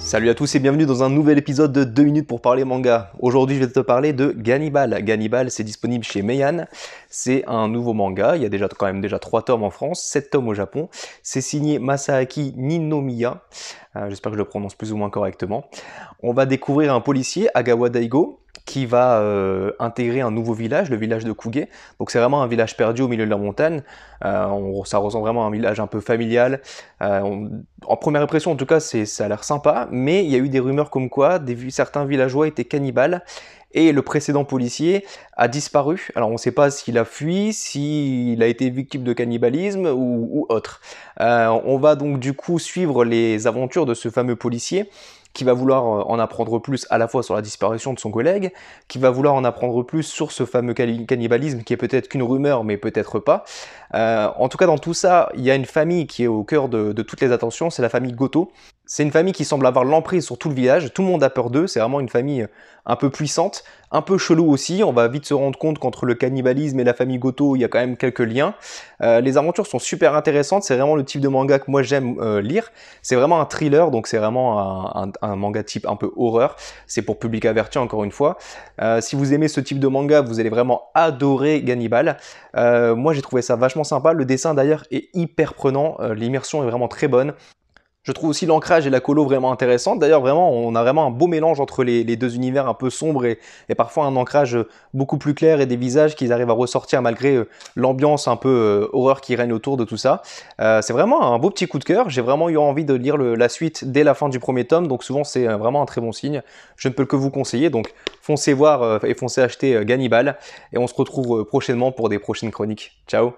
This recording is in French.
Salut à tous et bienvenue dans un nouvel épisode de 2 minutes pour parler manga. Aujourd'hui, je vais te parler de Gannibal. Gannibal, c'est disponible chez Meian. C'est un nouveau manga. Il y a déjà quand même déjà 3 tomes en France, 7 tomes au Japon. C'est signé Masaaki Ninomiya. Euh, j'espère que je le prononce plus ou moins correctement. On va découvrir un policier, Agawa Daigo, qui va euh, intégrer un nouveau village, le village de Kougué. Donc c'est vraiment un village perdu au milieu de la montagne. Euh, on, ça ressemble vraiment à un village un peu familial. Euh, en première impression, en tout cas, ça a l'air sympa, mais il y a eu des rumeurs comme quoi des, certains villageois étaient cannibales et le précédent policier a disparu. Alors on ne sait pas s'il a fui, s'il a été victime de cannibalisme ou autre. on va donc du coup suivre les aventures de ce fameux policier qui va vouloir euh, en apprendre plus à la fois sur la disparition de son collègue, qui va vouloir en apprendre plus sur ce fameux cannibalisme qui est peut-être qu'une rumeur, mais peut-être pas. Euh, en tout cas, dans tout ça, il y a une famille qui est au cœur de, de toutes les attentions, c'est la famille Goto, c'est une famille qui semble avoir l'emprise sur tout le village, tout le monde a peur d'eux, c'est vraiment une famille euh, un peu puissante, un peu chelou aussi, on va vite se rendre compte qu'entre le cannibalisme et la famille Goto, il y a quand même quelques liens. Euh, les aventures sont super intéressantes, c'est vraiment le type de manga que moi j'aime euh, lire. C'est vraiment un thriller, donc c'est vraiment un, manga type un peu horreur, c'est pour public averti encore une fois. si vous aimez ce type de manga, vous allez vraiment adorer Gannibal. moi j'ai trouvé ça vachement sympa, le dessin d'ailleurs est hyper prenant, l'immersion est vraiment très bonne. Je trouve aussi l'ancrage et la colo vraiment intéressantes. D'ailleurs, vraiment, on a vraiment un beau mélange entre les, deux univers un peu sombres et, parfois un ancrage beaucoup plus clair et des visages qu'ils arrivent à ressortir malgré euh, l'ambiance un peu euh, horreur qui règne autour de tout ça. Euh, c'est vraiment un beau petit coup de cœur. J'ai vraiment eu envie de lire la suite dès la fin du premier tome, donc souvent c'est vraiment un très bon signe. Je ne peux que vous conseiller, donc foncez voir et foncez acheter Gannibal. Et on se retrouve prochainement pour des prochaines chroniques. Ciao